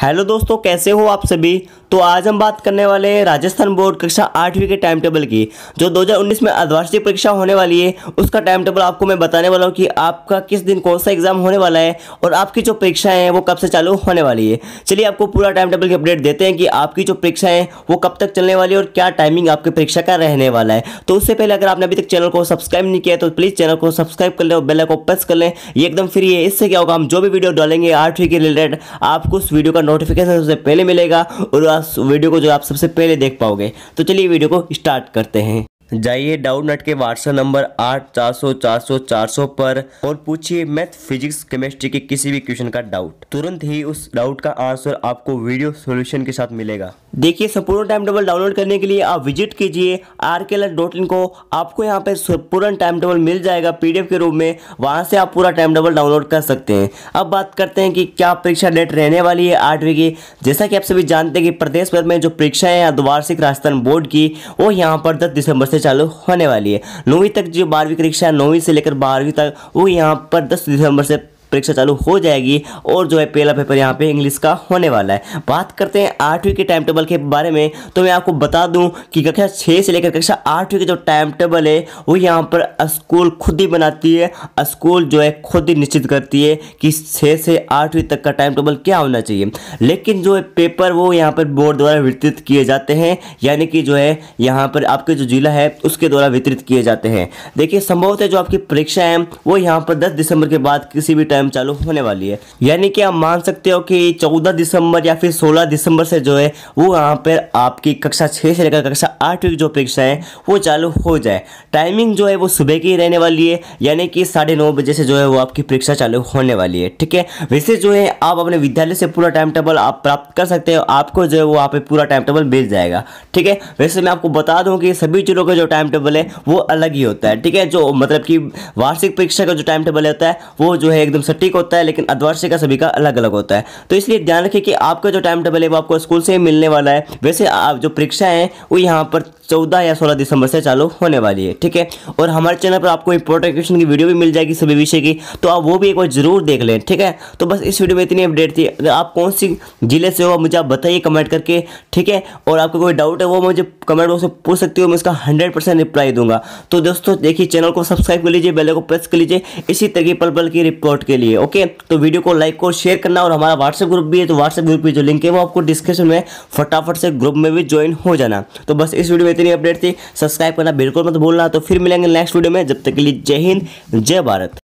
hello दोस्तों कैसे हो आप सभी तो आज हम बात करने वाले हैं राजस्थान बोर्ड कक्षा आठवीं के टाइम टेबल की जो 2019 में अर्धवार्षिक परीक्षा होने वाली है उसका टाइम टेबल आपको मैं बताने वाला हूँ कि आपका किस दिन कौन सा एग्जाम होने वाला है और आपकी जो परीक्षाएं हैं वो कब से चालू होने वाली है चलिए आपको पूरा टाइम टेबल की अपडेट देते हैं कि आपकी जो परीक्षाएँ वो कब तक चलने वाली है और क्या टाइमिंग आपकी परीक्षा का रहने वाला है तो उससे पहले अगर आपने अभी तक चैनल को सब्सक्राइब नहीं किया तो प्लीज़ चैनल को सब्सक्राइब कर लें और बेल को प्रेस कर लें ये एकदम फ्री है इससे क्या होगा हम जो भी वीडियो डालेंगे आठवीं के रिलेटेड आपको उस वीडियो का नोटिफिकेशन सबसे पहले मिलेगा और आप वीडियो को जो आप सबसे पहले देख पाओगे तो चलिए वीडियो को स्टार्ट करते हैं जाइए डाउटनेट के व्हाट्सएप नंबर आठ चार सौ चार सौ चार सौ पर और पूछिए मैथ फिजिक्स केमिस्ट्री के किसी भी क्वेश्चन का डाउट तुरंत ही उस डाउट का आंसर आपको वीडियो सॉल्यूशन के साथ मिलेगा देखिए संपूर्ण टाइम टेबल डाउनलोड करने के लिए आप विजिट कीजिए आर के डॉट इन को आपको यहाँ पे संपूर्ण टाइम टेबल मिल जाएगा पीडीएफ के रूप में वहाँ से आप पूरा टाइम टेबल डाउनलोड कर सकते हैं अब बात करते हैं कि क्या परीक्षा डेट रहने वाली है आठवीं की जैसा कि आप सभी जानते हैं कि प्रदेश भर में जो परीक्षा है द्वार्षिक राजस्थान बोर्ड की वो यहाँ पर दस दिसंबर से चालू होने वाली है नौवीं तक जो बारहवीं परीक्षा है नौवीं से लेकर बारहवीं तक वो यहाँ पर दस दिसंबर से परीक्षा चालू हो जाएगी और जो है पहला पेपर यहाँ पे इंग्लिश का होने वाला है बात करते हैं आठवीं के टाइम टेबल के बारे में तो मैं आपको बता दूं कि कक्षा छः से लेकर कक्षा आठवीं के जो टाइम टेबल है वो यहाँ पर स्कूल खुद ही बनाती है स्कूल जो है खुद ही निश्चित करती है कि छः से आठवीं तक का टाइम टेबल क्या होना चाहिए लेकिन जो है पेपर वो यहाँ पर बोर्ड द्वारा वितरित किए जाते हैं यानी कि जो है यहाँ पर आपके जो जिला है उसके द्वारा वितरित किए जाते हैं देखिए संभवतः जो आपकी परीक्षा है वो यहाँ पर दस दिसंबर के बाद किसी भी टाइम स्कीम चालू होने वाली है यानी कि आप मान सकते हो कि चौदह दिसंबर या फिर सोलह दिसंबर से जो है वो यहाँ पर आपकी कक्षा छः से लेकर कक्षा आठ की जो परीक्षा है वो चालू हो जाए टाइमिंग जो है वो सुबह की रहने वाली है यानी कि साढ़े नौ बजे से जो है वो आपकी परीक्षा चालू होने वाली है ठीक है वैसे जो है आप अपने विद्यालय से पूरा टाइम टेबल आप प्राप्त कर सकते हो आपको जो है वो वहाँ पर पूरा टाइम टेबल भेज जाएगा ठीक है वैसे मैं आपको बता दूँ कि सभी जिलों का जो टाइम टेबल है वो अलग ही होता है ठीक है जो मतलब कि वार्षिक परीक्षा का जो टाइम टेबल होता है वो जो है एकदम सटीक होता है लेकिन अर्धवार्षिक का सभी का अलग अलग होता है तो इसलिए ध्यान रखें कि आपका जो टाइम टेबल है वो आपको स्कूल से ही मिलने वाला है वैसे आप जो परीक्षा है वो यहाँ पर चौदह या सोलह दिसंबर से चालू होने वाली है ठीक है और हमारे चैनल पर आपको इंपॉर्टेंट क्वेश्चन की वीडियो भी मिल जाएगी सभी विषय की तो आप वो भी एक बार जरूर देख लें ठीक है तो बस इस वीडियो में इतनी अपडेट थी अगर आप कौन सी जिले से हो मुझे आप बताइए कमेंट करके ठीक है और आपका कोई डाउट है वो मुझे कमेंट बॉक्स में पूछ सकती हो मैं उसका हंड्रेड परसेंट रिप्लाई दूंगा तो दोस्तों देखिए चैनल को सब्सक्राइब कर लीजिए बेल को प्रेस कर लीजिए इसी तरह की पल पल की रिपोर्ट के के लिए ओके तो वीडियो को लाइक और शेयर करना और हमारा व्हाट्सएप ग्रुप भी है तो व्हाट्सएप ग्रुप की जो लिंक है वो आपको डिस्क्रिप्शन में फटाफट से ग्रुप में भी ज्वाइन हो जाना तो बस इस वीडियो में इतनी अपडेट थी सब्सक्राइब करना बिल्कुल मत भूलना तो फिर मिलेंगे नेक्स्ट वीडियो में जब तक के लिए जय हिंद जय भारत